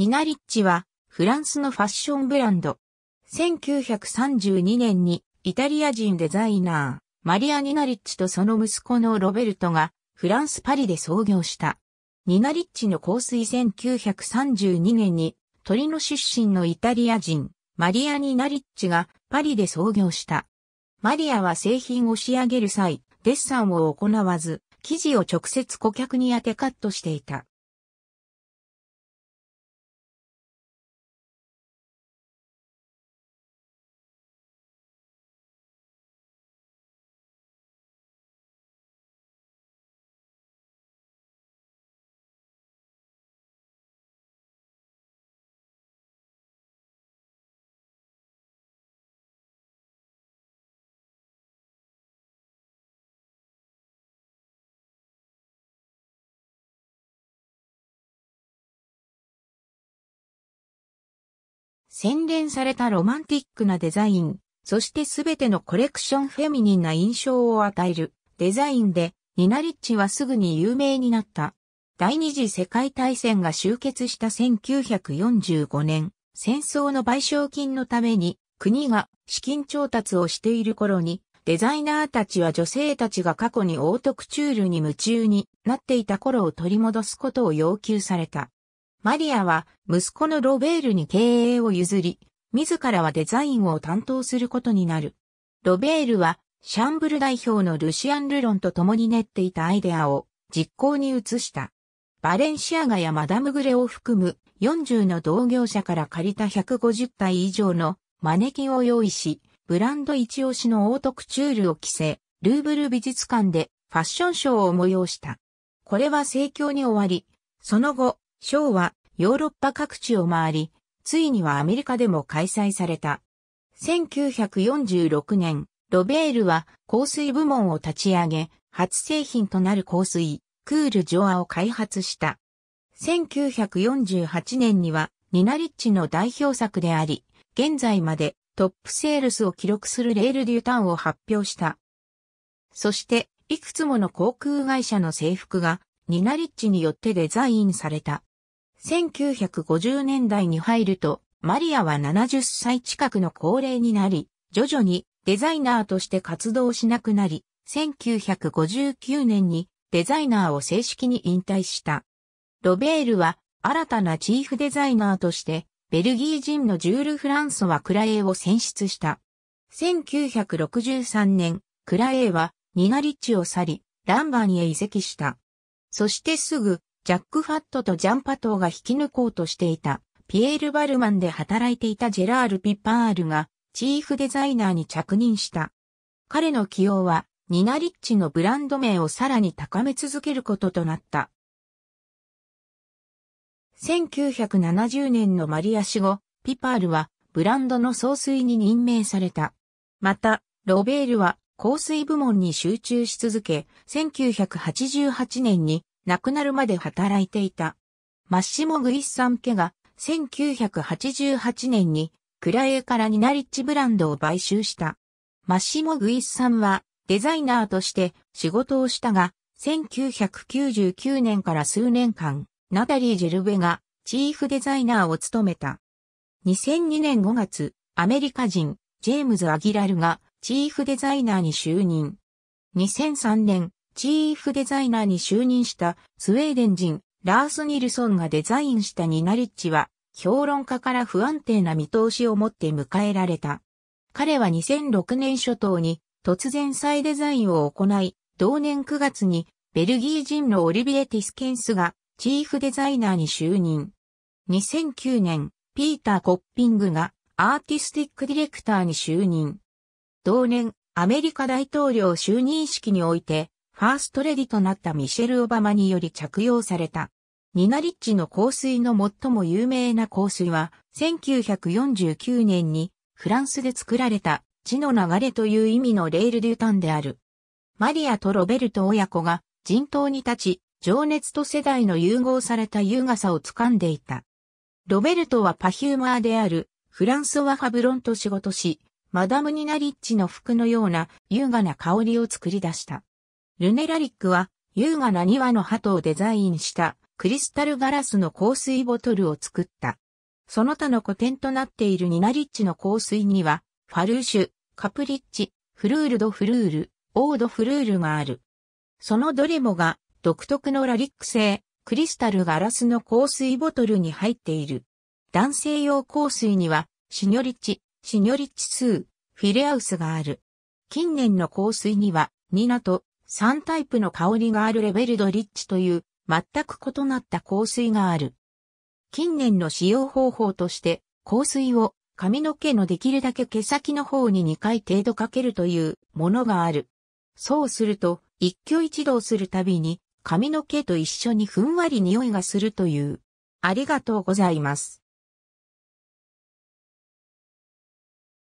ニナリッチはフランスのファッションブランド。1932年にイタリア人デザイナー、マリア・ニナリッチとその息子のロベルトがフランス・パリで創業した。ニナリッチの香水1932年に鳥の出身のイタリア人、マリア・ニナリッチがパリで創業した。マリアは製品を仕上げる際、デッサンを行わず、生地を直接顧客に当てカットしていた。洗練されたロマンティックなデザイン、そしてすべてのコレクションフェミニンな印象を与えるデザインで、ニナリッチはすぐに有名になった。第二次世界大戦が終結した1945年、戦争の賠償金のために国が資金調達をしている頃に、デザイナーたちは女性たちが過去にオートクチュールに夢中になっていた頃を取り戻すことを要求された。マリアは息子のロベールに経営を譲り、自らはデザインを担当することになる。ロベールはシャンブル代表のルシアン・ルロンと共に練っていたアイデアを実行に移した。バレンシアガやマダムグレを含む40の同業者から借りた150体以上のマネキンを用意し、ブランド一押しのオートクチュールを着せ、ルーブル美術館でファッションショーを催した。これは盛況に終わり、その後、ショーはヨーロッパ各地を回り、ついにはアメリカでも開催された。1946年、ロベールは香水部門を立ち上げ、初製品となる香水、クールジョアを開発した。1948年には、ニナリッチの代表作であり、現在までトップセールスを記録するレールデュタンを発表した。そして、いくつもの航空会社の制服が、ニナリッチによってデザインされた。1950年代に入ると、マリアは70歳近くの高齢になり、徐々にデザイナーとして活動しなくなり、1959年にデザイナーを正式に引退した。ロベールは新たなチーフデザイナーとして、ベルギー人のジュール・フランソワ・クラエを選出した。1963年、クラエはニナリッチを去り、ランバンへ移籍した。そしてすぐ、ジャック・ファットとジャンパトーが引き抜こうとしていた、ピエール・バルマンで働いていたジェラール・ピッパールが、チーフデザイナーに着任した。彼の起用は、ニナリッチのブランド名をさらに高め続けることとなった。1970年のマリア死後、ピパールはブランドの総帥に任命された。また、ロベールは香水部門に集中し続け、1988年に亡くなるまで働いていた。マッシモ・グイッサン家が1988年にクラエからニナリッチブランドを買収した。マッシモ・グイッサンはデザイナーとして仕事をしたが、1999年から数年間、ナタリー・ジェルベがチーフデザイナーを務めた。2002年5月、アメリカ人、ジェームズ・アギラルがチーフデザイナーに就任。2003年、チーフデザイナーに就任したスウェーデン人ラース・ニルソンがデザインしたニナリッチは評論家から不安定な見通しを持って迎えられた。彼は2006年初頭に突然再デザインを行い、同年9月にベルギー人のオリビエ・ティスケンスがチーフデザイナーに就任。2009年、ピーター・コッピングがアーティスティックディレクターに就任。同年、アメリカ大統領就任式において、ファーストレディとなったミシェル・オバマにより着用された。ニナリッチの香水の最も有名な香水は、1949年にフランスで作られた地の流れという意味のレール・デュータンである。マリアとロベルト親子が人頭に立ち、情熱と世代の融合された優雅さを掴んでいた。ロベルトはパヒューマーであるフランソワ・ファブロンと仕事し、マダム・ニナリッチの服のような優雅な香りを作り出した。ルネラリックは優雅な庭の鳩をデザインしたクリスタルガラスの香水ボトルを作った。その他の古典となっているニナリッチの香水には、ファルーシュ、カプリッチ、フルールドフルール、オードフルールがある。そのどれもが独特のラリック製、クリスタルガラスの香水ボトルに入っている。男性用香水には、シニョリッチ、シニョリッチ2、フィレアウスがある。近年の香水には、ニナと3タイプの香りがあるレベルドリッチという全く異なった香水がある。近年の使用方法として香水を髪の毛のできるだけ毛先の方に2回程度かけるというものがある。そうすると一挙一動するたびに髪の毛と一緒にふんわり匂いがするという。ありがとうございます。